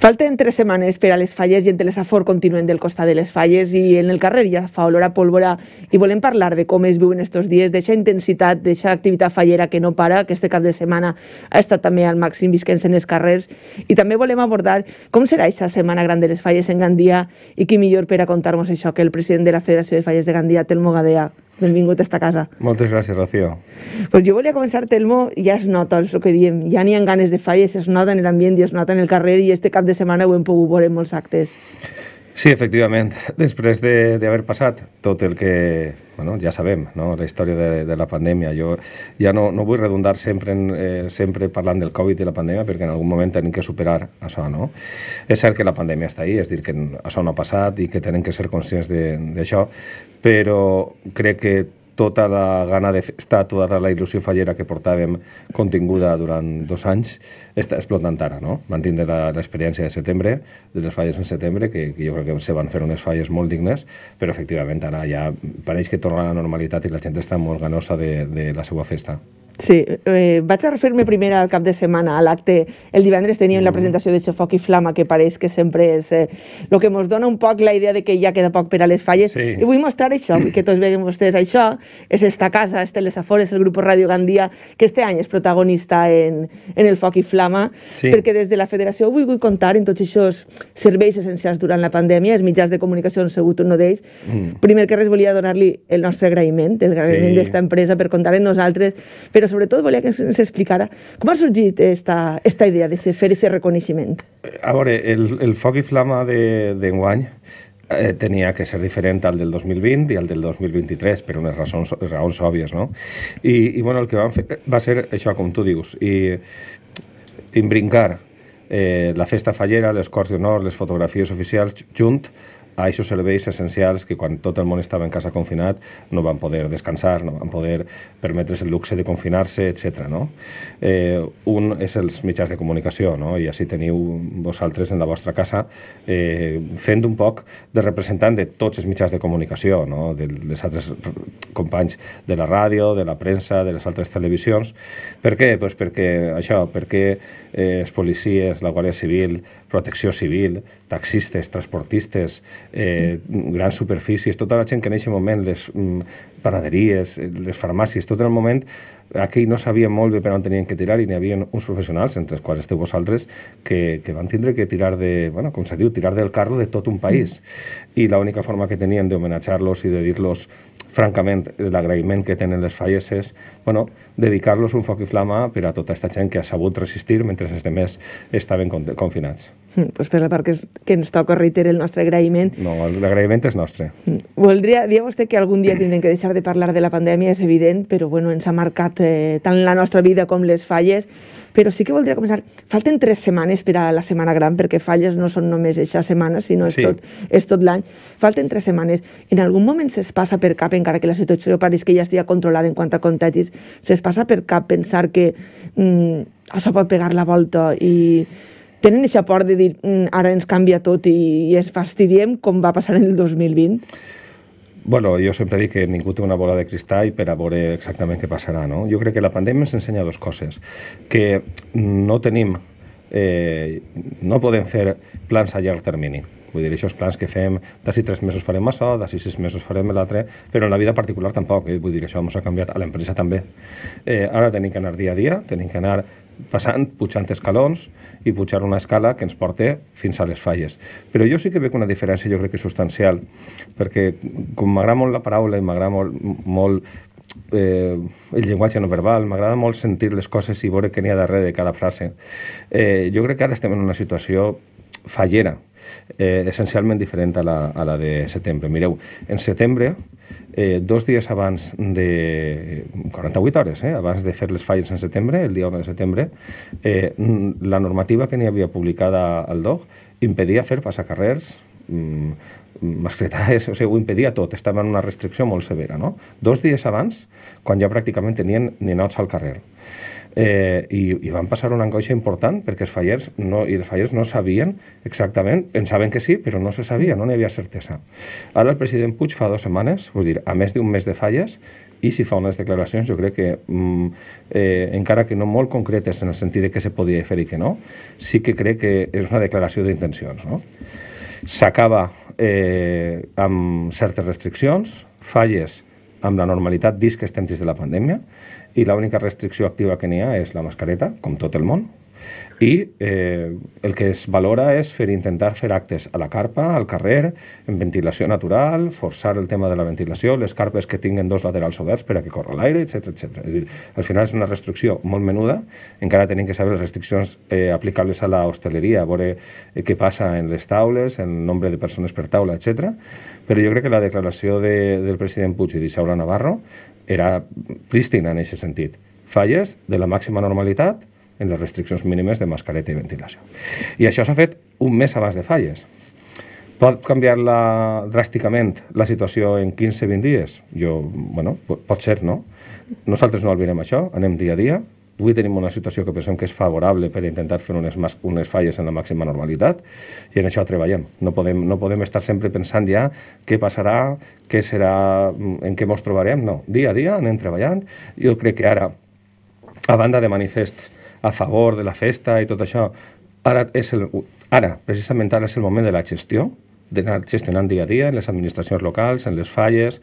Falten tres setmanes per a les falles i en Telesafor continuen continuem del costat de les falles i en el carrer ja fa olor a pólvora i volem parlar de com es viuen estos dies, d'eixa intensitat, d'eixa activitat fallera que no para, que este cap de setmana ha estat també al màxim visquens en els carrers i també volem abordar com serà aquesta setmana gran de les falles en Gandia i qui millor per a contar-nos això que el president de la Federació de Falles de Gandia, Telmo Gadea benvingut a esta casa. Moltes gràcies, Rocío. Pues jo volia començar, Telmo, ja es nota el que diem, ja n'hi ha ganes de falles, es nota en l'ambient i es nota en el carrer i este cap de setmana ho hem pogut veure en molts actes. Sí, efectivament. Després d'haver de, passat tot el que bueno, ja sabem, no? la història de, de la pandèmia, jo ja no, no vull redundar sempre, en, eh, sempre parlant del Covid i la pandèmia perquè en algun moment tenim que superar això. No? És cert que la pandèmia està ahí, és dir, que això no ha passat i que tenen que ser conscients d'això, però crec que tota la gana de festa, tota la il·lusió fallera que portàvem continguda durant dos anys, està explotant ara, no? Mantindre l'experiència de setembre, de les falles en setembre, que, que jo crec que se van fer unes falles molt dignes, però efectivament ara ja pareix que torna a la normalitat i la gent està molt ganosa de, de la seva festa. Sí, eh, vaig a referir-me primer al cap de setmana, a l'acte. El divendres teníem la mm. presentació de Xofoc i Flama, que pareix que sempre és el eh, lo que ens dona un poc la idea de que ja queda poc per a les falles. Sí. I vull mostrar això, que tots veiem vostès això. És esta casa, este les afores, el grup Radio Gandia, que este any és protagonista en, en el Foc i Flama, sí. perquè des de la federació ho volgut contar en tots aquests serveis essencials durant la pandèmia, els mitjans de comunicació han sigut un d'ells. Mm. Primer que res volia donar-li el nostre agraïment, el agraïment sí. d'esta empresa per contar amb nosaltres, per però sobretot volia que ens explicara com ha sorgit esta, esta idea de fer aquest reconeixement. Eh, a veure, el, el foc i flama d'enguany de, eh, tenia que ser diferent al del 2020 i al del 2023 per unes raons, raons òbvies, no? I, i bueno, el que vam fer eh, va ser això, com tu dius, i imbrincar eh, la festa fallera, les Corts d'Honor, les fotografies oficials, junt a aquests serveis essencials que quan tot el món estava en casa confinat no van poder descansar, no van poder permetre's el luxe de confinar-se, etc. No? Eh, un és els mitjans de comunicació, no? i així teniu vosaltres en la vostra casa eh, fent un poc de representant de tots els mitjans de comunicació, no? de, dels altres companys de la ràdio, de la premsa, de les altres televisions. Per què? Pues perquè això, perquè eh, els policies, la Guàrdia Civil, protecció civil, taxistes, transportistes, eh, grans superfícies, tota la gent que en aquest moment, les mm, panaderies, eh, les farmàcies, tot el moment aquí no sabia molt bé per on tenien que tirar i n'hi havia uns professionals, entre els quals esteu vosaltres, que, que van tindre que tirar de, bueno, com se diu, tirar del carro de tot un país. I l'única forma que tenien d'homenatjar-los i de dir-los francament l'agraïment que tenen les falles és, bueno, dedicar-los un foc i flama per a tota aquesta gent que ha sabut resistir mentre els altres estaven confinats. Mm, per la part que, es, que ens toca reiterar el nostre agraïment. No, l'agraïment és nostre. Mm. Voldria dir vostè que algun dia tindrem que deixar de parlar de la pandèmia, és evident, però bueno, ens ha marcat eh, tant la nostra vida com les falles però sí que voldria començar. Falten tres setmanes per a la setmana gran, perquè falles no són només aquesta setmana, sinó és sí. tot, és tot l'any. Falten tres setmanes. En algun moment se'ls passa per cap, encara que la situació pareix que ja estigui controlada en quant a contagis, se'ls passa per cap pensar que mm, això pot pegar la volta i tenen aquesta por de dir mm, ara ens canvia tot i, i es fastidiem com va passar en el 2020? Bueno, jo sempre dic que ningú té una bola de cristall per a veure exactament què passarà. No? Jo crec que la pandèmia ens ensenya dues coses. Que no tenim, eh, no podem fer plans a llarg termini. Vull dir, aquests plans que fem, d'ací tres mesos farem això, d'ací sis mesos farem l'altre, però en la vida particular tampoc. Eh? Vull dir, això ens ha canviat a l'empresa també. Eh, ara tenim que anar dia a dia, tenim que anar passant, pujant escalons i pujar una escala que ens porta fins a les falles. Però jo sí que veig una diferència, jo crec que substancial, perquè com m'agrada molt la paraula i m'agrada molt, molt eh, el llenguatge no verbal, m'agrada molt sentir les coses i veure què n'hi ha darrere de cada frase. Eh, jo crec que ara estem en una situació fallera, eh, essencialment diferent a la, a la de setembre. Mireu, en setembre, eh, dos dies abans de... 48 hores, eh, abans de fer les falles en setembre, el dia 1 de setembre, eh, la normativa que n'hi havia publicada al DOG impedia fer passacarrers, mm, mascletades, o sigui, ho impedia tot, estava en una restricció molt severa, no? Dos dies abans, quan ja pràcticament tenien ninots al carrer eh, i, i van passar una angoixa important perquè els fallers no, i els fallers no sabien exactament, en saben que sí, però no se sabia, no n'hi havia certesa. Ara el president Puig fa dues setmanes, vull dir, a més d'un mes de falles, i si fa unes declaracions, jo crec que, mm, eh, encara que no molt concretes en el sentit de que se podia fer i que no, sí que crec que és una declaració d'intencions. No? S'acaba eh, amb certes restriccions, falles amb la normalitat dins que estem des de la pandèmia i l'única restricció activa que n'hi ha és la mascareta, com tot el món, i eh, el que es valora és fer intentar fer actes a la carpa, al carrer, en ventilació natural, forçar el tema de la ventilació, les carpes que tinguen dos laterals oberts per a que corra l'aire, etc etc. És dir, al final és una restricció molt menuda, encara tenim que saber les restriccions eh, aplicables a la hostaleria, a veure eh, què passa en les taules, en el nombre de persones per taula, etc. Però jo crec que la declaració de, del president Puig i d'Isaura Navarro era prístina en aquest sentit. Falles de la màxima normalitat, en les restriccions mínimes de mascareta i ventilació. I això s'ha fet un mes abans de falles. Pot canviar la, dràsticament la situació en 15-20 dies? Jo, bueno, pot ser, no? Nosaltres no albirem això, anem dia a dia, Avui tenim una situació que pensem que és favorable per intentar fer unes, mas, unes falles en la màxima normalitat i en això treballem. No podem, no podem estar sempre pensant ja què passarà, què serà, mm, en què ens trobarem. No, dia a dia anem treballant. Jo crec que ara, a banda de manifests a favor de la festa i tot això. Ara, és el, ara precisament ara és el moment de la gestió, d'anar gestionant dia a dia en les administracions locals, en les falles,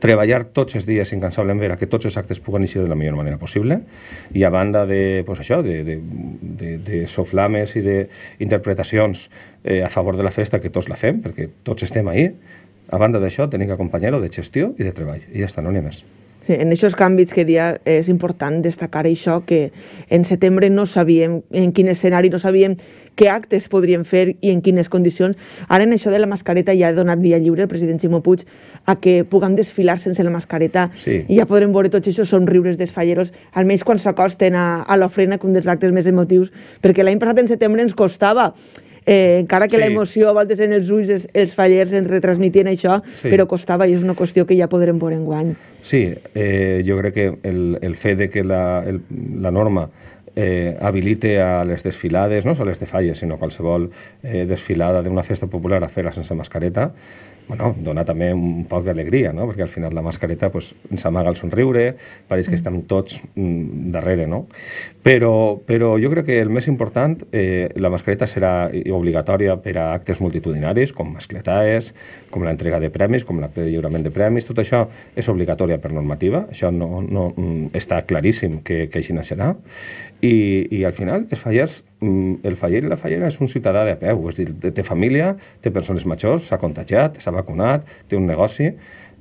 treballar tots els dies incansablement per a que tots els actes puguen ser de la millor manera possible i a banda de, pues això, de, de, de, de soflames i d'interpretacions eh, a favor de la festa que tots la fem, perquè tots estem ahí, a banda d'això tenim que acompanyar-ho de gestió i de treball i ja està, no n'hi ha més en aquests canvis que dia és important destacar això, que en setembre no sabíem en quin escenari, no sabíem què actes podríem fer i en quines condicions. Ara en això de la mascareta ja ha donat via lliure el president Ximo Puig a que puguem desfilar sense la mascareta sí. i ja podrem veure tots aquests somriures desfalleros, almenys quan s'acosten a, a l'ofrena, que un dels actes més emotius, perquè l'any passat en setembre ens costava eh, encara que sí. emoció a voltes en els ulls els, els fallers ens retransmitien això, sí. però costava i és una qüestió que ja podrem veure en guany. Sí, eh, jo crec que el, el fet de que la, el, la norma eh, habilite a les desfilades, no només les de falles, sinó qualsevol eh, desfilada d'una festa popular a fer-la sense mascareta, bueno, dona també un poc d'alegria, no? perquè al final la mascareta pues, ens amaga el somriure, pareix que mm. estem tots mm, darrere, no? Però, però jo crec que el més important, eh, la mascareta serà obligatòria per a actes multitudinaris, com mascletaes, com l'entrega de premis, com l'acte de lliurament de premis, tot això és obligatòria per normativa, això no, no mm, està claríssim que, que així serà i, i al final es fallers, mm, el faller i la fallera és un ciutadà de peu, és a dir, té família, té persones majors, s'ha contagiat, s'ha vacunat, té un negoci,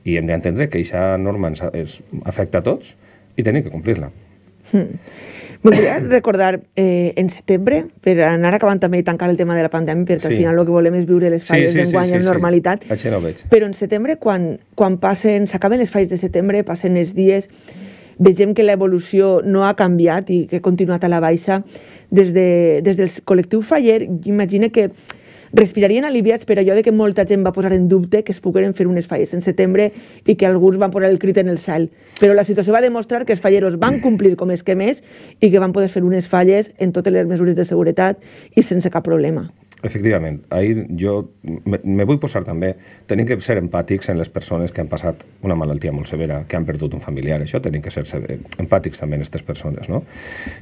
i hem d'entendre que aquesta norma ens, ens afecta a tots i tenim que complir-la. Hmm. Voldria recordar eh, en setembre, per anar acabant també i tancar el tema de la pandèmia, perquè sí. al final el que volem és viure les falles sí, sí, d'enguany sí, sí, amb normalitat. Sí. sí. no Però en setembre, quan, quan passen, s'acaben les falles de setembre, passen els dies, Vegem que l'evolució no ha canviat i que ha continuat a la baixa des, de, des del col·lectiu Faller. Imagina que respirarien aliviats per allò de que molta gent va posar en dubte que es pogueren fer unes falles en setembre i que alguns van posar el crit en el cel. Però la situació va demostrar que els falleros van complir com és que més i que van poder fer unes falles en totes les mesures de seguretat i sense cap problema. Efectivament. Ahir jo me, me vull posar també... Tenim que ser empàtics en les persones que han passat una malaltia molt severa, que han perdut un familiar. Això tenim que ser empàtics també en aquestes persones, no?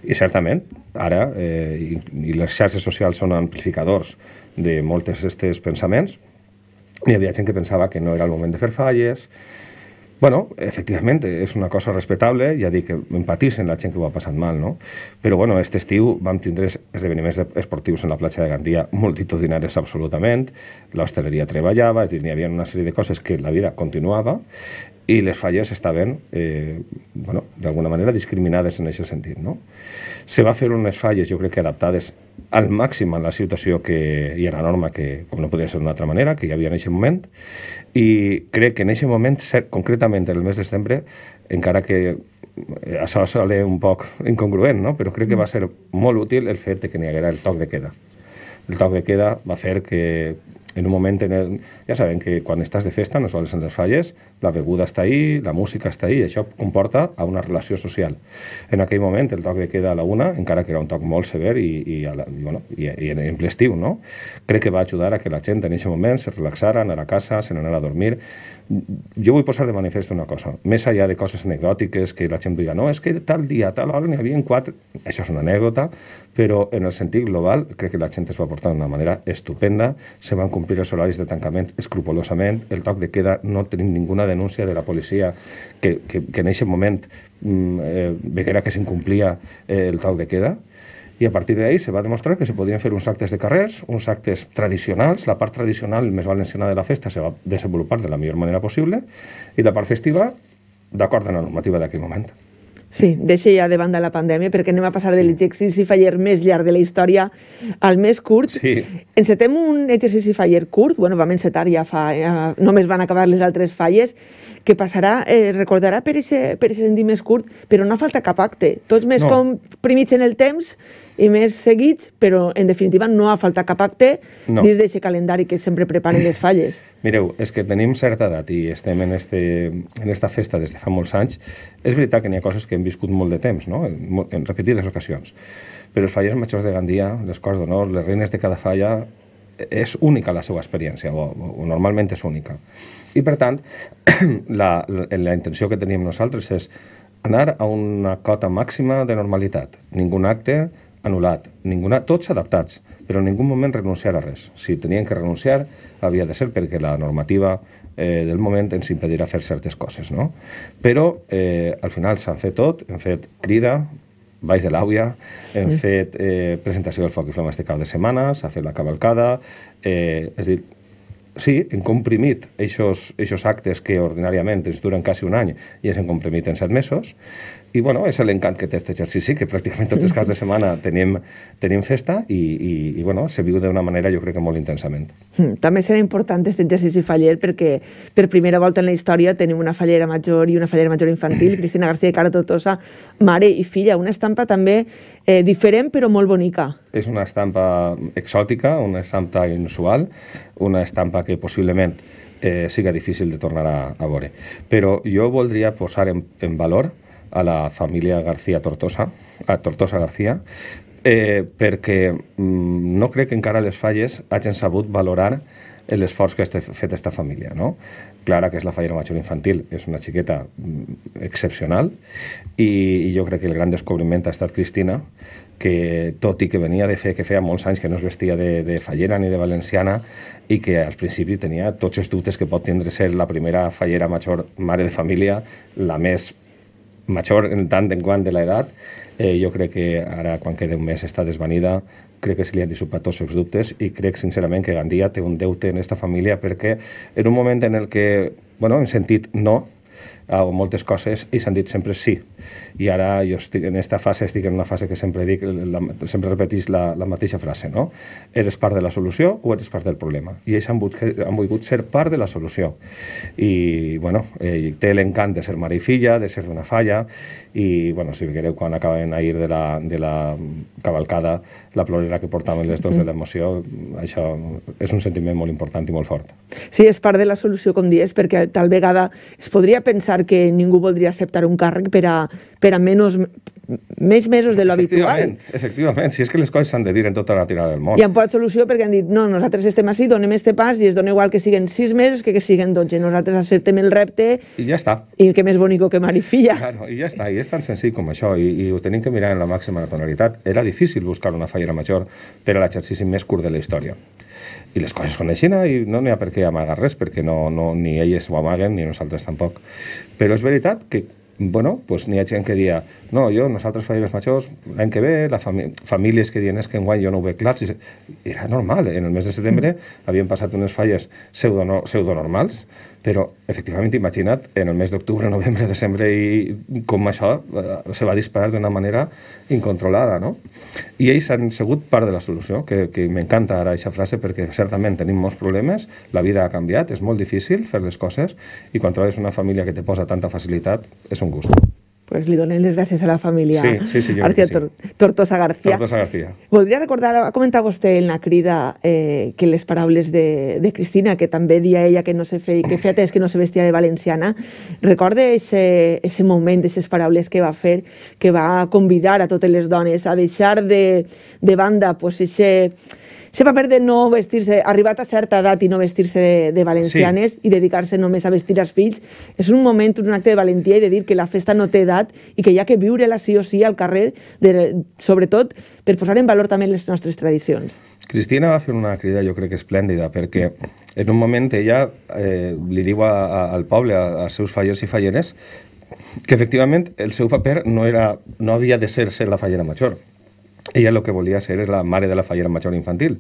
I certament, ara, eh, i, i les xarxes socials són amplificadors de moltes d'aquests pensaments, hi havia gent que pensava que no era el moment de fer falles, Bueno, efectivamente, és una cosa respectable, ja dic que empatissen la gent que ho ha passat mal, no? Però bueno, aquest estiu vam tindre esdeveniments esportius en la platja de Gandia multitudinaris absolutament, l'hostaleria treballava, és dir, n'hi havia una sèrie de coses que la vida continuava i les falles estaven, eh, bueno, d'alguna manera discriminades en aquest sentit, no? Se va fer unes falles, jo crec que adaptades al màxim en la situació que, i en la norma que, com no podia ser d'una altra manera, que hi havia en aquest moment, i crec que en aquest moment, concretament en el mes de setembre, encara que eh, això sale un poc incongruent, no? però crec que va ser molt útil el fet de que n'hi haguera el toc de queda. El toc de queda va fer que en un moment en el... Ja sabem que quan estàs de festa, no sols en les falles, la beguda està ahí, la música està ahí, i això comporta a una relació social. En aquell moment el toc de queda a la una, encara que era un toc molt sever i, i, la, i, bueno, i, i en ple estiu, no? Crec que va ajudar a que la gent en aquest moment se relaxara, anar a casa, se n'anara a dormir, jo vull posar de manifest una cosa, més allà de coses anecdòtiques que la gent diga, no, és que tal dia, tal hora n'hi havia quatre, això és una anècdota, però en el sentit global crec que la gent es va portar d'una manera estupenda, se van complir els horaris de tancament escrupulosament, el toc de queda, no tenim ninguna denúncia de la policia que, que, que en aquest moment mm, eh, veguera que s'incomplia eh, el toc de queda, i a partir d'ahir se va demostrar que se podien fer uns actes de carrers, uns actes tradicionals, la part tradicional més valenciana de la festa se va desenvolupar de la millor manera possible i la part festiva d'acord amb la normativa d'aquell moment. Sí, deixa ja de banda la pandèmia perquè anem a passar sí. de l'exercici faller més llarg de la història al més curt. Sí. Encetem un exercici faller curt, bueno, vam encetar ja fa... Ja eh, només van acabar les altres falles, que passarà, eh, recordarà per ese sentit més curt, però no falta cap acte. Tots més no. comprimits en el temps i més seguits, però en definitiva no ha faltat cap acte no. dins d'aquest calendari que sempre preparen les falles. Mireu, és que tenim certa edat i estem en, este, en esta festa des de fa molts anys. És veritat que n'hi ha coses que hem viscut molt de temps, no? en, en repetides ocasions. Però els falles majors de Gandia, les Corts d'Honor, les reines de cada falla, eh, és única la seva experiència, o, o normalment és única. I per tant, la, la, la intenció que teníem nosaltres és anar a una cota màxima de normalitat. Ningú acte anul·lat, ningú, tots adaptats, però en ningú moment renunciar a res. Si tenien que renunciar, havia de ser perquè la normativa eh, del moment ens impedirà fer certes coses, no? Però eh, al final s'han fet tot, hem fet crida, Baix de l'Àvia, hem sí. Mm. fet eh, presentació del Foc i Flames de cap de setmana, s'ha fet la cavalcada, eh, és a dir, sí, hem comprimit aquests actes que ordinàriament ens duren quasi un any i ens hem comprimit en set mesos, i bueno, és l'encant que té aquest exercici, que pràcticament tots els caps de mm. setmana tenim, tenim festa i, i, i bueno, se viu d'una manera jo crec que molt intensament. Mm, també serà important aquest exercici faller perquè per primera volta en la història tenim una fallera major i una fallera major infantil, Cristina García i Cara Tortosa, mare i filla, una estampa també eh, diferent però molt bonica. És una estampa exòtica, una estampa inusual, una estampa que possiblement eh, siga difícil de tornar a, a veure. Però jo voldria posar en, en valor a la família García Tortosa, a Tortosa García, eh, perquè mm, no crec que encara les falles hagin sabut valorar l'esforç que ha fet aquesta família. No? Clara, que és la fallera major infantil, és una xiqueta mm, excepcional i, i jo crec que el gran descobriment ha estat Cristina, que tot i que venia de fer, que feia molts anys que no es vestia de, de fallera ni de valenciana i que al principi tenia tots els dubtes que pot tindre ser la primera fallera major mare de família, la més major en tant en quant de l'edat, eh, jo crec que ara, quan queda un mes, està desvanida, crec que se li han dissupat tots els dubtes i crec sincerament que Gandia té un deute en aquesta família perquè en un moment en el que bueno, hem sentit no, o moltes coses i s'han dit sempre sí i ara jo estic en aquesta fase estic en una fase que sempre dic la, sempre repetís la, la mateixa frase no? eres part de la solució o eres part del problema i ells han, han volgut ser part de la solució i bueno eh, té l'encant de ser mare i filla de ser d'una falla i bueno, si veguereu quan acaben ahir de la, de la cavalcada la plorera que portaven les dos de l'emoció mm. això és un sentiment molt important i molt fort Sí, és part de la solució com dies perquè tal vegada es podria pensar pensar que ningú voldria acceptar un càrrec per a, per a menys, més mesos de lo habitual. Efectivament, si és que les coses s'han de dir en tota la tirada del món. I han posat solució perquè han dit, no, nosaltres estem així, donem este pas i es dona igual que siguen sis mesos que que siguen 12. Nosaltres acceptem el repte... I ja està. I que més bonic que marifilla. Claro, I ja està, i és tan senzill com això, i, i ho tenim que mirar en la màxima tonalitat. Era difícil buscar una fallera major per a l'exercici més curt de la història i les coses coneixen i no n'hi ha per què amagar res, perquè no, no, ni elles ho amaguen ni nosaltres tampoc. Però és veritat que bueno, pues n'hi ha gent que dia no, jo, nosaltres faig els majors l'any que ve, la famí famílies que dient és que enguany jo no ho veig clar, si era normal, eh? en el mes de setembre mm. havien passat unes falles pseudonormals, -no, pseudo però, efectivament, imagina't, en el mes d'octubre, novembre, desembre, i com això eh, se va disparar d'una manera incontrolada, no? I ells han sigut part de la solució, que, que m'encanta ara aquesta frase, perquè certament tenim molts problemes, la vida ha canviat, és molt difícil fer les coses, i quan trobes una família que te posa tanta facilitat, és un gust pues li donen les gràcies a la família sí, sí, sí, García sí. Tor Tortosa García. Tortosa García. Voldria recordar, ha comentat vostè en la crida eh, que les paraules de, de Cristina, que també dia ella que no se fe, que feia es que no se vestia de valenciana, recorde ese, ese moment, aquestes paraules que va fer, que va convidar a totes les dones a deixar de, de banda pues, ese, se va perdre no vestir-se, arribat a certa edat i no vestir-se de, de valencianes sí. i dedicar-se només a vestir els fills, és un moment, un acte de valentia i de dir que la festa no té edat i que hi ha que viure-la sí o sí al carrer, de, sobretot per posar en valor també les nostres tradicions. Cristina va fer una crida, jo crec que esplèndida, perquè en un moment ella eh, li diu a, a, al poble, als seus fallers i falleres, que efectivament el seu paper no, era, no havia de ser ser la fallera major, ella lo que volia ser és la mare de la fallera major infantil.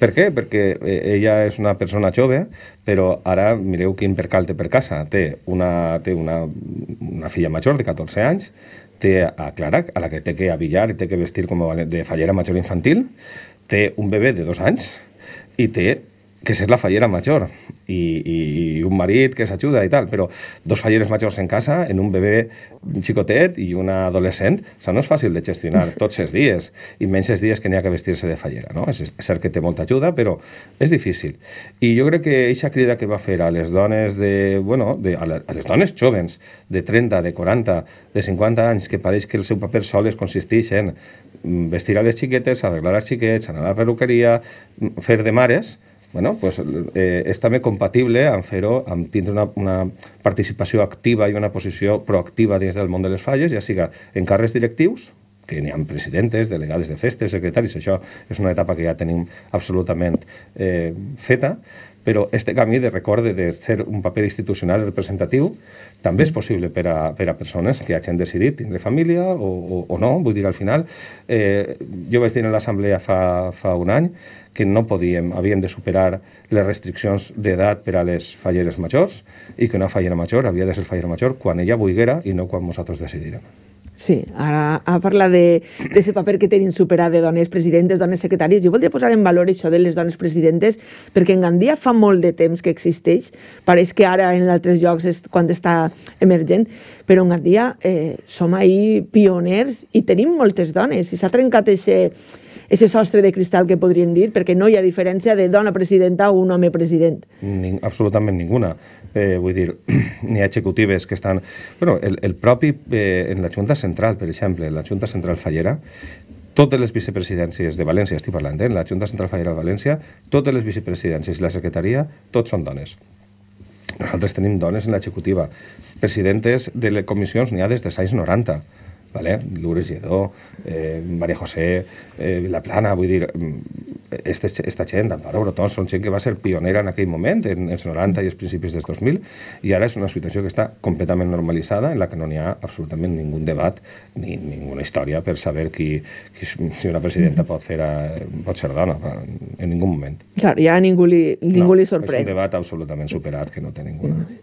Per què? Perquè eh, ella és una persona jove, però ara mireu quin percal té per casa. Té una, té una, una filla major de 14 anys, té a Clara, a la que té que avillar i té que vestir com a de fallera major infantil, té un bebè de dos anys i té que ser la fallera major i, i, i un marit que s'ajuda i tal, però dos falleres majors en casa, en un bebè xicotet i una adolescent, això no és fàcil de gestionar tots els dies, i menys els dies que n'hi ha que vestir-se de fallera, no? És cert que té molta ajuda, però és difícil. I jo crec que aquesta crida que va fer a les dones de, bueno, de, a, les dones jovens de 30, de 40, de 50 anys, que pareix que el seu paper es consisteix en mm, vestir a les xiquetes, arreglar els xiquets, anar a la perruqueria, mm, fer de mares, bueno, pues, eh, és també compatible amb fer-ho, amb tindre una, una participació activa i una posició proactiva dins del món de les falles, ja siga en carrers directius, que n'hi ha presidentes, delegades de festes, secretaris, això és una etapa que ja tenim absolutament eh, feta, però este camí de recorde de ser un paper institucional representatiu també és possible per a, per a persones que hagin decidit tindre família o, o, o no, vull dir, al final, eh, jo vaig tenir l'assemblea fa, fa un any, que no podíem, havíem de superar les restriccions d'edat per a les falleres majors i que una fallera major havia de ser fallera major quan ella volguera i no quan nosaltres decidirem. Sí, ara a parlar de, de ese paper que tenim superat de dones presidentes, dones secretàries, jo voldria posar en valor això de les dones presidentes, perquè en Gandia fa molt de temps que existeix, pareix que ara en altres llocs és quan està emergent, però en Gandia eh, som ahir pioners i tenim moltes dones, i s'ha trencat aquest ese sostre de cristal que podrien dir, perquè no hi ha diferència de dona presidenta o un home president. Ni, absolutament ninguna. Eh, vull dir, n'hi ha executives que estan... Bueno, el, el propi, eh, en la Junta Central, per exemple, la Junta Central Fallera, totes les vicepresidències de València, estic parlant, eh? en la Junta Central Fallera de València, totes les vicepresidències i la secretaria, tots són dones. Nosaltres tenim dones en l'executiva. Presidentes de les comissions n'hi ha des de 690. 90 vale? Lourdes Lledó, eh, María José, eh, La Plana, vull dir, mm, este, esta gent, Amparo Brotón, són gent que va ser pionera en aquell moment, en els 90 i els principis dels 2000, i ara és una situació que està completament normalitzada, en la que no n'hi ha absolutament ningú debat ni ninguna història per saber qui, qui si una presidenta mm. pot, fer a, eh, pot ser dona, eh, en ningú moment. Clar, ja a ningú li, ningú no, li sorprèn. És un debat absolutament superat que no té ninguna... Mm.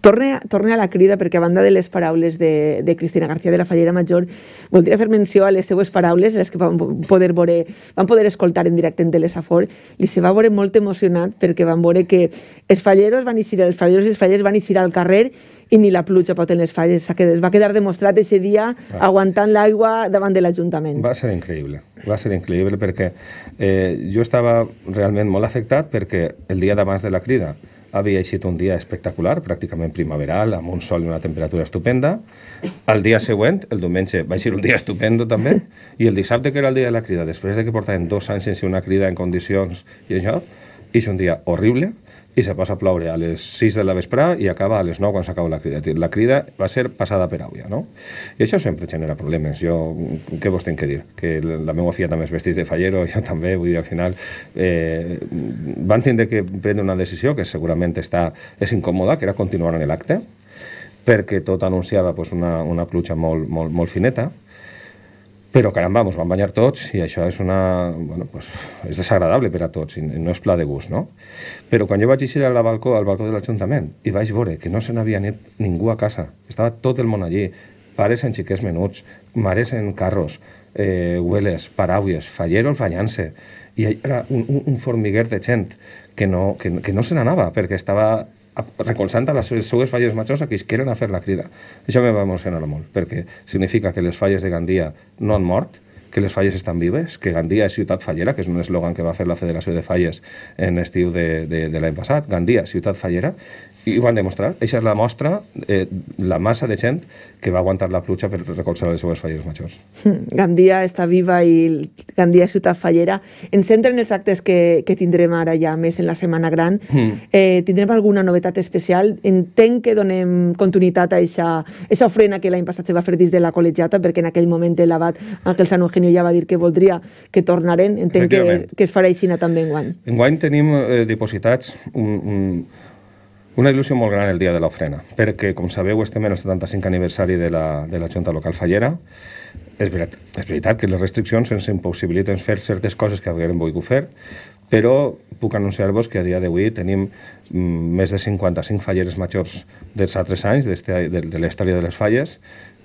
Torne a, torne a la crida perquè a banda de les paraules de, de Cristina García de la Fallera Major voldria fer menció a les seues paraules, les que van poder, veure, van poder escoltar en directe en Telesafor i se va veure molt emocionat perquè van veure que els falleros van eixir, els falleros i les falleres van eixir al carrer i ni la pluja pot en les falles. Es va quedar demostrat ese dia ah. aguantant l'aigua davant de l'Ajuntament. Va ser increïble, va ser increïble perquè eh, jo estava realment molt afectat perquè el dia d'abans de la crida havia eixit un dia espectacular, pràcticament primaveral, amb un sol i una temperatura estupenda. El dia següent, el diumenge, va ser un dia estupendo també, i el dissabte, que era el dia de la crida, després de que portàvem dos anys sense una crida en condicions i això, és un dia horrible, i se posa a ploure a les 6 de la vesprà i acaba a les 9 quan s'acaba la crida. La crida va ser passada per àvia, no? I això sempre genera problemes. Jo, què vos tinc que dir? Que la meva filla també es vestís de fallero, jo també, vull dir, al final... Eh, van tindre que prendre una decisió que segurament està, és incòmoda, que era continuar en l'acte, perquè tot anunciava pues, una, una pluja molt, molt, molt fineta, però, caramba, ens van banyar tots i això és una... Bueno, pues, és desagradable per a tots i no és pla de gust, no? Però quan jo vaig eixir al balcó, al balcó de l'Ajuntament i vaig veure que no se n'havia anat ningú a casa, estava tot el món allí, pares en xiquets menuts, mares en carros, eh, hueles, paraules, falleros banyant-se, i era un, un, un formiguer de gent que no, que, que no se n'anava perquè estava recolzant a les seues falles majors a qui es queren a fer la crida. Això me va emocionar molt, perquè significa que les falles de Gandia no han mort, que les falles estan vives, que Gandia és ciutat fallera, que és un eslògan que va fer la Federació de Falles en estiu de, de, de l'any passat, Gandia, ciutat fallera, i ho van demostrar. Això és la mostra, eh, la massa de gent que va aguantar la pluja per recolzar les seves falleres majors. Hmm, Gandia està viva i Gandia és ciutat fallera. Ens centren els actes que, que tindrem ara ja més en la Setmana Gran. Mm. Eh, tindrem alguna novetat especial? Entenc que donem continuïtat a aquesta ofrena que l'any passat se va fer des de la col·legiata, perquè en aquell moment l'abat Ángel San Eugenio ja va dir que voldria que tornaren. Entenc que, que es farà aixina també enguany. Enguany tenim eh, dipositats un, un, una il·lusió molt gran el dia de l'ofrena, perquè, com sabeu, estem en el 75 aniversari de la, de la Junta Local Fallera. És veritat, és veritat que les restriccions ens impossibiliten fer certes coses que haguem volgut fer, però puc anunciar-vos que a dia d'avui tenim mm, més de 55 falleres majors dels altres anys, de, de, de la història de les falles,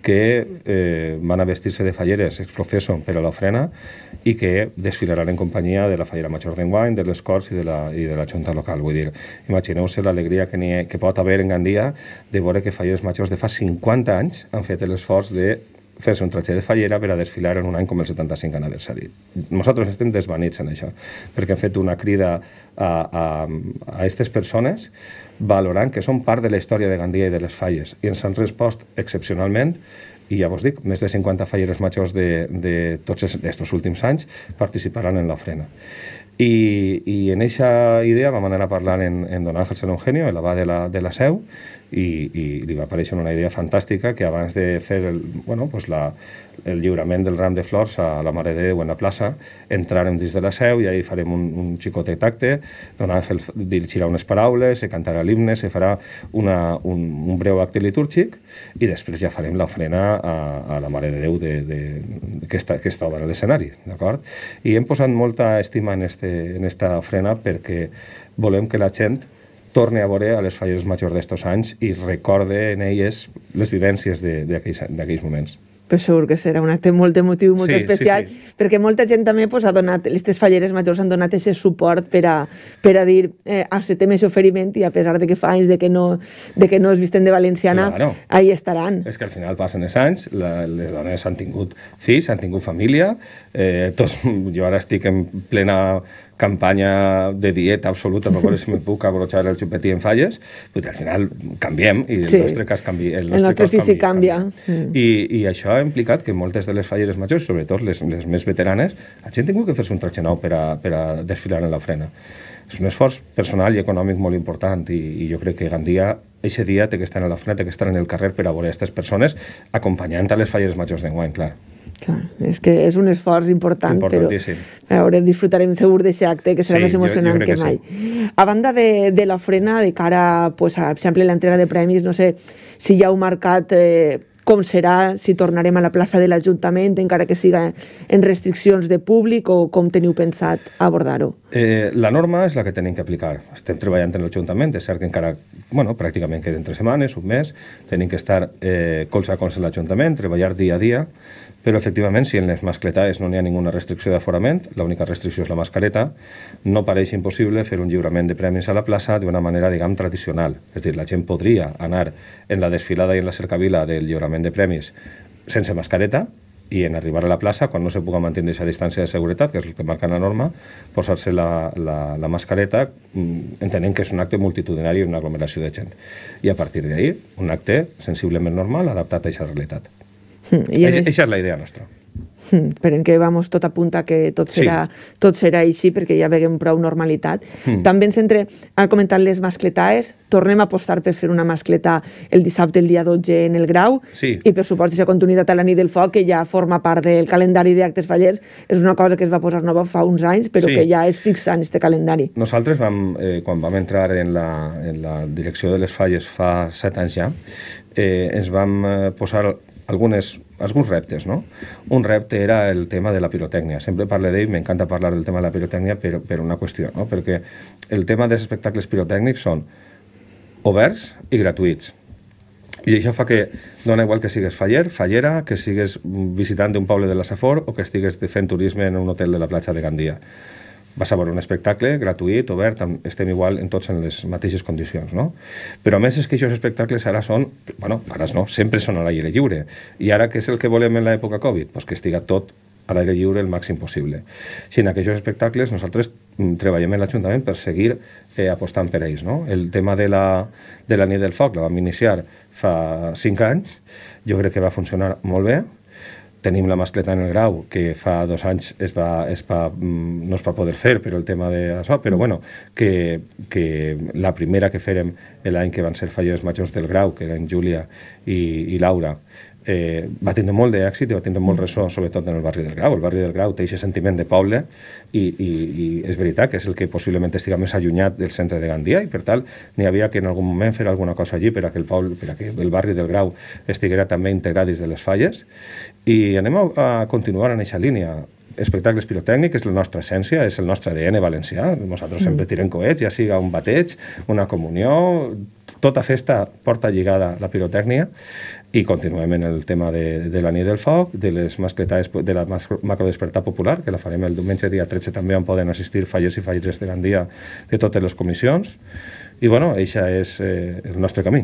que eh, van a vestir-se de falleres exprofeso per a l'ofrena i que desfilaran en companyia de la fallera major d'enguany, de les Corts i de, la, i de la Junta local. Vull dir, imagineu-se l'alegria que, ha, que pot haver en Gandia de veure que falleres majors de fa 50 anys han fet l'esforç de fer-se un traje de fallera per a desfilar en un any com el 75 aniversari. Nosaltres estem desvanits en això, perquè hem fet una crida a aquestes persones valorant que són part de la història de Gandia i de les falles. I ens han respost excepcionalment i ja vos dic, més de 50 falleres majors de, de tots aquests últims anys participaran en la frena. I, i en aquesta idea vam anar a parlar en, en Don Ángel San Eugenio, la va de la, de la seu, i, i li va aparèixer una idea fantàstica que abans de fer el, bueno, pues la, el lliurament del ram de flors a la Mare de Déu en la plaça, entrarem dins de la seu i ahir farem un, un xicotet acte, don Àngel dirigirà unes paraules, se cantarà l'himne, se farà una, un, un breu acte litúrgic i després ja farem l'ofrena a, a la Mare de Déu de, de, que, està, d'aquesta obra a l'escenari, d'acord? I hem posat molta estima en, este, en esta ofrena perquè volem que la gent torne a veure a les falles majors d'estos anys i recorde en elles les vivències d'aquells moments però segur que serà un acte molt emotiu, molt sí, especial, sí, sí. perquè molta gent també pues, ha donat, aquestes falleres majors han donat aquest suport per a, per a dir eh, acceptem aquest oferiment i a pesar de que fa anys de que no, de que no es visten de valenciana, claro. ahí estaran. És que al final passen els anys, la, les dones han tingut fills, han tingut família, eh, tots, jo ara estic en plena campanya de dieta absoluta, no ver si me puc abrochar el xupetí en falles, però al final canviem i el sí. nostre cas canvia. El nostre, el nostre físic canvia. canvia. Mm. I, I això ha implicat que moltes de les falleres majors, sobretot les, les més veteranes, la gent tingut que fer-se un tracte nou per a, per a desfilar en la frena. És un esforç personal i econòmic molt important i, i jo crec que Gandia aquest dia té que estar a la FNAC, té que estar en el carrer per a veure aquestes persones acompanyant a les falles majors d'enguany, clar. Clar, és que és un esforç important, però veure, disfrutarem segur d'aquest acte, que serà sí, més emocionant jo, jo que, que mai. Sí. A banda de, de la frena, de cara, pues, a, per exemple, l'entrega de premis, no sé si ja heu marcat eh, com serà, si tornarem a la plaça de l'Ajuntament, encara que siga en restriccions de públic, o com teniu pensat abordar-ho? Eh, la norma és la que tenim que aplicar. Estem treballant en l'Ajuntament, és cert que encara bueno, pràcticament queden tres setmanes, un mes, tenim que estar eh, colze a colze a l'Ajuntament, treballar dia a dia, però efectivament si en les mascletades no n'hi ha ninguna restricció d'aforament, l'única restricció és la mascareta, no pareix impossible fer un lliurament de premis a la plaça d'una manera, diguem, tradicional. És dir, la gent podria anar en la desfilada i en la cercavila del lliurament de premis sense mascareta, i en arribar a la plaça, quan no se puga mantenir aquesta distància de seguretat, que és el que marca la norma, posar-se la, la, la mascareta, mm, entenem que és un acte multitudinari i una aglomeració de gent. I a partir d'ahir, un acte sensiblement normal, adaptat a aquesta realitat. Mm, I Eixa és la idea nostra. Hmm, esperem que vamos, tot apunta que tot serà, sí. tot serà així perquè ja veguem prou normalitat. Mm. També ens entre, ha comentat les mascletaes, tornem a apostar per fer una mascleta el dissabte, el dia 12, en el Grau, sí. i per supost aquesta continuïtat a la nit del foc, que ja forma part del calendari d'actes fallers, és una cosa que es va posar nova fa uns anys, però sí. que ja és fixa en aquest calendari. Nosaltres, vam, eh, quan vam entrar en la, en la direcció de les falles fa set anys ja, eh, ens vam eh, posar algunes alguns reptes, no? Un repte era el tema de la pirotècnia. Sempre parlo d'ell, m'encanta parlar del tema de la pirotècnia per, per una qüestió, no? Perquè el tema dels espectacles pirotècnics són oberts i gratuïts. I això fa que dona igual que sigues faller, fallera, que sigues visitant d'un poble de la Safor o que estigues fent turisme en un hotel de la platja de Gandia vas a veure un espectacle gratuït, obert, amb, estem igual en tots en les mateixes condicions, no? Però a més és que aquests espectacles ara són, bueno, ara no, sempre són a l'aire lliure. I ara què és el que volem en l'època Covid? Pues que estiga tot a l'aire lliure el màxim possible. Si en aquests espectacles nosaltres mm, treballem en l'Ajuntament per seguir eh, apostant per ells. No? El tema de la, de la nit del foc la vam iniciar fa cinc anys, jo crec que va funcionar molt bé, tenim la mascleta en el grau, que fa dos anys es va, es va, mm, no es va poder fer, però el tema de això, però mm. bueno, que, que la primera que fèrem l'any que van ser falleres majors del grau, que eren Júlia i, i Laura, eh, va tindre molt d'èxit i va tindre molt mm. ressò, sobretot en el barri del Grau. El barri del Grau té aquest sentiment de poble i, i, i és veritat que és el que possiblement estiga més allunyat del centre de Gandia i, per tal, n'hi havia que en algun moment fer alguna cosa allí per a que el, poble, per a que el barri del Grau estiguera també integrat des de les falles i anem a, a continuar en aquesta línia espectacles pirotècnics, és la nostra essència, és el nostre ADN valencià. Nosaltres mm. sempre tirem coets, ja siga un bateig, una comunió, tota festa porta lligada la pirotècnia i continuem en el tema de, de la nit del foc, de, les mascletades, de la macrodespertar popular, que la farem el diumenge dia 13, també on poden assistir fallers i falleres de dia de totes les comissions. I bueno, això és eh, el nostre camí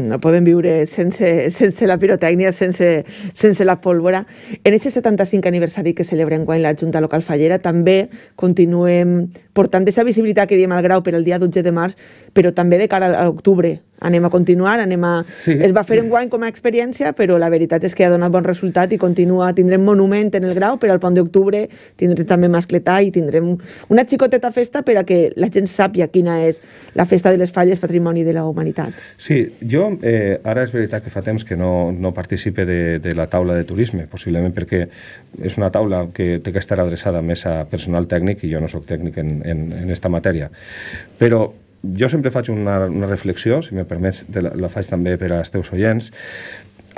no mm, podem viure eh, sense, sense la pirotècnia, sense, sense la pólvora. En aquest 75 aniversari que celebra en la Junta Local Fallera també continuem portant aquesta visibilitat que diem al grau per al dia 12 de març, però també de cara a l'octubre, anem a continuar, anem a... Sí. Es va fer un guany com a experiència, però la veritat és que ha donat bon resultat i continua, tindrem monument en el grau, però al pont d'octubre tindrem també mascletà i tindrem una xicoteta festa per a que la gent sàpia quina és la festa de les falles patrimoni de la humanitat. Sí, jo eh, ara és veritat que fa temps que no, no participe de, de la taula de turisme, possiblement perquè és una taula que té que estar adreçada més a personal tècnic i jo no sóc tècnic en, en, en esta matèria. Però jo sempre faig una, una reflexió, si me permets, la, la faig també per als teus oients.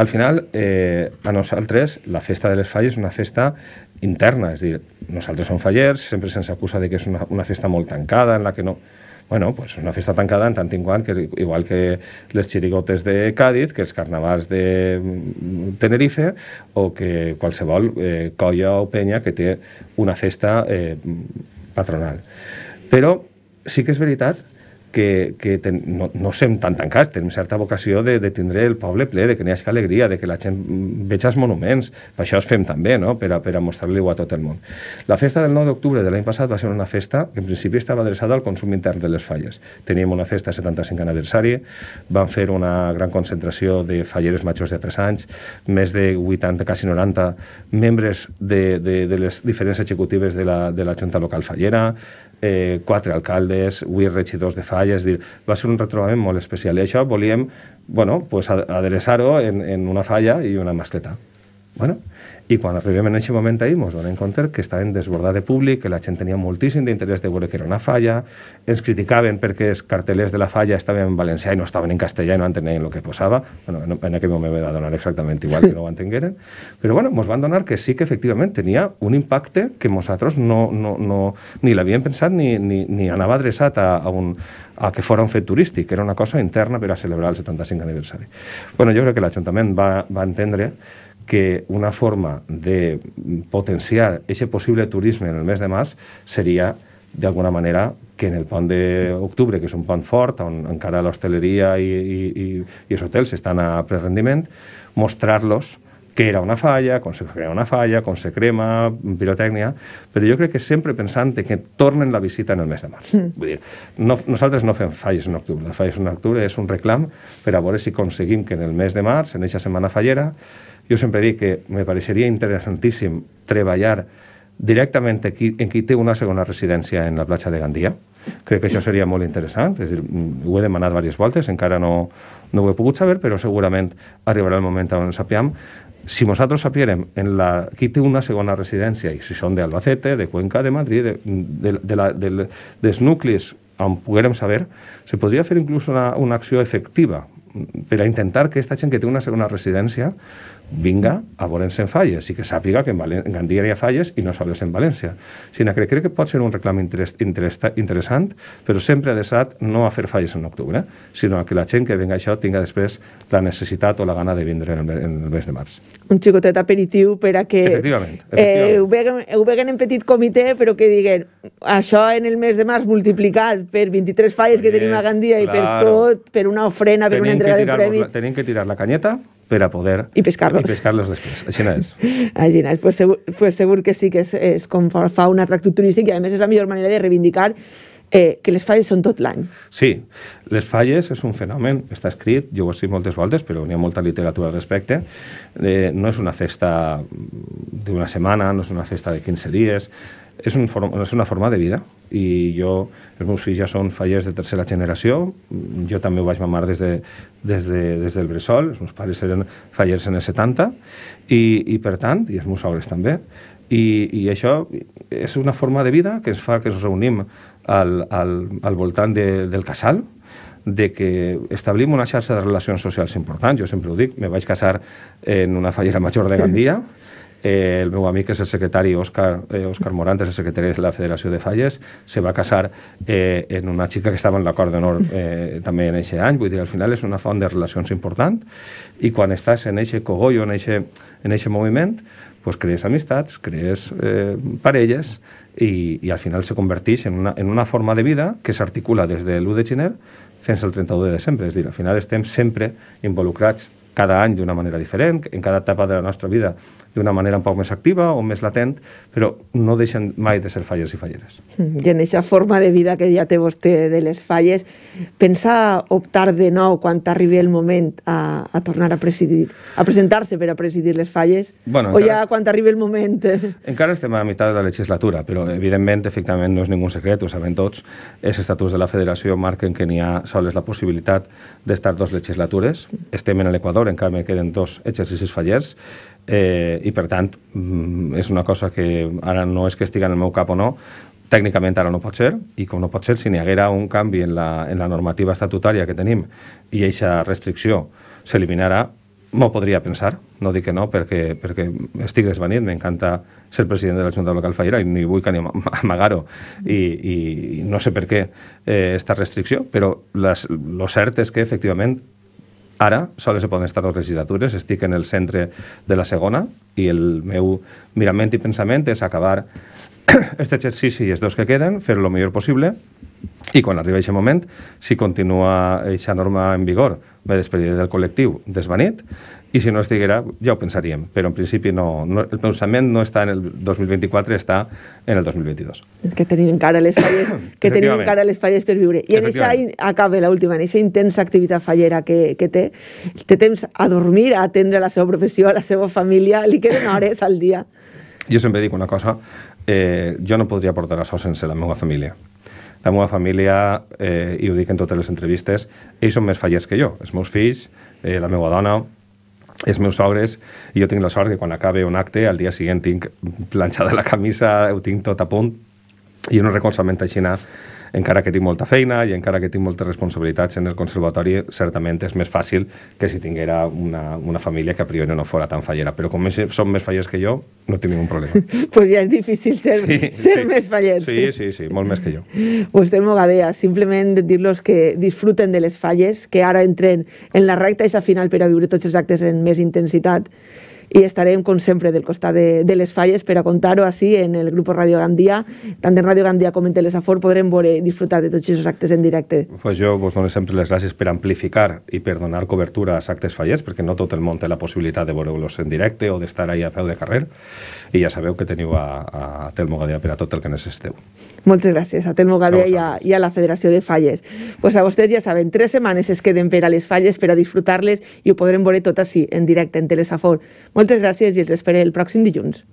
Al final, eh, a nosaltres, la festa de les falles és una festa interna, és dir, nosaltres som fallers, sempre se'ns acusa de que és una, una festa molt tancada, en la que no... Bueno, pues una festa tancada en tant i quant, que, igual que les xirigotes de Càdiz, que els carnavals de mm, Tenerife, o que qualsevol eh, colla o penya que té una festa eh, patronal. Però sí que és veritat que, que ten, no, no som tan tancats, tenim certa vocació de, de tindre el poble ple, de que n'hi hagi alegria, de que la gent veja els monuments. Per això els fem també, no? per a, per a mostrar-li-ho a tot el món. La festa del 9 d'octubre de l'any passat va ser una festa que en principi estava adreçada al consum intern de les falles. Teníem una festa 75 aniversari, van fer una gran concentració de falleres majors de 3 anys, més de 80, quasi 90 membres de, de, de les diferents executives de la, de la Junta Local Fallera, eh, quatre alcaldes, vuit regidors de falla, és dir, va ser un retrobament molt especial i això volíem bueno, pues, adreçar-ho en, en una falla i una mascleta. Bueno, i quan arribem en aquest moment ahir ens donem compte que estaven desbordats de públic, que la gent tenia moltíssim d'interès de veure que era una falla, ens criticaven perquè els cartells de la falla estaven en valencià i no estaven en castellà i no entenien el que posava. Bueno, en aquell moment me va donar exactament igual que no ho entengueren. Però bueno, ens van donar que sí que efectivament tenia un impacte que nosaltres no, no, no, ni l'havíem pensat ni, ni, ni anava adreçat a, a un, a que fora un fet turístic, era una cosa interna per a celebrar el 75 aniversari. Bueno, jo crec que l'Ajuntament va, va entendre que una forma de potenciar ese posible turisme en el mes de març seria, d'alguna manera, que en el pont d'octubre, que és un pont fort, on encara l'hostaleria i, i, i, i els hotels estan a prerendiment, mostrar-los que era una falla, com se crea una falla, com se crema, pirotècnia, però jo crec que sempre pensant que tornen la visita en el mes de març. Mm. Vull dir, no, nosaltres no fem falles en octubre, Les falles en octubre és un reclam per a veure si aconseguim que en el mes de març, en aquesta setmana fallera, jo sempre dic que me pareixeria interessantíssim treballar directament aquí, en qui té una segona residència en la platja de Gandia. Crec que això seria molt interessant, és dir, mm, ho he demanat diverses voltes, encara no, no ho he pogut saber, però segurament arribarà el moment on sapiem si nosaltres sapierem en la, qui té una segona residència, i si són d'Albacete, de Cuenca, de Madrid, de, de, de, la, de, dels nuclis on poguérem saber, se podria fer inclús una, una acció efectiva per a intentar que aquesta gent que té una segona residència vinga a València en falles i que sàpiga que en, Valen Gandia hi ha falles i no sols en València. Sinó que crec que pot ser un reclam interest, interest, interessant, però sempre adreçat no a fer falles en octubre, sinó a que la gent que venga això tinga després la necessitat o la gana de vindre en el, en el mes de març. Un xicotet aperitiu per a que efectivament, efectivament. Eh, ho, veguen, ho veguen en petit comitè, però que diguen això en el mes de març multiplicat per 23 falles que tenim a Gandia i claro. per tot, per una ofrena, per tenim una entrega de premis. Tenim que tirar la canyeta, per a poder... I pescar-los. I pescar-los després. Així no és. Així no és. Pues segur, pues segur que sí que és, és com fa un atractiu turístic i a més és la millor manera de reivindicar eh, que les falles són tot l'any. Sí, les falles és un fenomen, està escrit, jo ho he moltes voltes, però hi ha molta literatura al respecte, eh, no és una festa d'una setmana, no és una festa de 15 dies, és, un form, és una forma de vida i jo, els meus fills ja són fallers de tercera generació, jo també ho vaig mamar des, de, des, de, des del Bressol, els meus pares eren fallers en els 70 i, i per tant, i els meus sogres també, i, i això és una forma de vida que es fa que ens reunim al, al, al voltant de, del casal, de que establim una xarxa de relacions socials importants. Jo sempre ho dic, me vaig casar en una fallera major de Gandia, eh, el meu amic és el secretari Òscar, eh, Oscar Morant, és el secretari de la Federació de Falles, se va casar eh, en una xica que estava en l'acord d'honor eh, també en aquest any, vull dir, al final és una font de relacions important, i quan estàs en aquest cogollo, en aquest, en aquest moviment, pues, crees amistats, crees eh, parelles, i, i al final se converteix en una, en una forma de vida que s'articula des de l'1 de gener fins al 31 de desembre. És a dir, al final estem sempre involucrats cada any d'una manera diferent, en cada etapa de la nostra vida d'una manera un poc més activa o més latent, però no deixen mai de ser falles i falleres. Mm, I en aquesta forma de vida que ja té vostè de les falles, pensa optar de nou quan arribi el moment a, a tornar a presidir, a presentar-se per a presidir les falles? Bueno, o encara, ja quan arribi el moment? Encara estem a meitat de la legislatura, però evidentment, efectivament, no és ningú secret, ho sabem tots, els estatuts de la federació marquen que n'hi ha sols la possibilitat d'estar dos legislatures. Estem en l'Equador, veure, encara me queden dos exercicis fallers, eh, i per tant mm, és una cosa que ara no és que estigui en el meu cap o no, tècnicament ara no pot ser, i com no pot ser, si n'hi haguera un canvi en la, en la normativa estatutària que tenim i aquesta restricció s'eliminarà, m'ho podria pensar, no dic que no, perquè, perquè estic desvenit, m'encanta ser president de la Junta Local Fallera i ni vull que ni amagar-ho, I, i no sé per què eh, esta restricció, però les, lo cert és que efectivament Ara sols se poden estar dues legislatures, estic en el centre de la segona i el meu mirament i pensament és acabar aquest exercici i els dos que queden, fer-lo el millor possible i quan arriba aquest moment, si continua aquesta norma en vigor, me despediré del col·lectiu desvanit i si no estiguera ja ho pensaríem, però en principi no, no, el pensament no està en el 2024, està en el 2022. És que tenim encara les falles, que tenim encara les falles per viure. I en això acaba l'última, en aquesta intensa activitat fallera que, que té, té temps a dormir, a atendre la seva professió, a la seva família, li queden hores al dia. Jo sempre dic una cosa, eh, jo no podria portar això sense la meva família la meva família, eh, i ho dic en totes les entrevistes, ells són més fallers que jo. Els meus fills, eh, la meva dona, els meus sogres, i jo tinc la sort que quan acabe un acte, al dia següent tinc planxada la camisa, ho tinc tot a punt, i un recolzament aixina encara que tinc molta feina i encara que tinc moltes responsabilitats en el conservatori, certament és més fàcil que si tinguera una, una família que a priori no fora tan fallera. Però com més, són més fallers que jo, no tinc ningú problema. pues ja és difícil ser, sí, ser sí. més fallers. Sí, sí, sí, molt més que jo. Vostè Mogadea, simplement dir-los que disfruten de les falles, que ara entren en la recta i final per a viure tots els actes en més intensitat i estarem, com sempre, del costat de, de les falles per a contar-ho així en el grup Radio Gandia. Tant en Radio Gandia com en Telesafor podrem veure i disfrutar de tots aquests actes en directe. Pues jo vos dono sempre les gràcies per amplificar i per donar cobertura als actes fallers, perquè no tot el món té la possibilitat de veure-los en directe o d'estar ahí a peu de carrer. I ja sabeu que teniu a, a Telmo Gandia per a tot el que necessiteu. Moltes gràcies a Telmo Gadea i, i a la Federació de Falles. pues a vostès ja saben, tres setmanes es queden per a les falles per a disfrutar-les i ho podrem veure tot així, en directe, en Telesafor. Moltes gràcies i els espero el pròxim dilluns.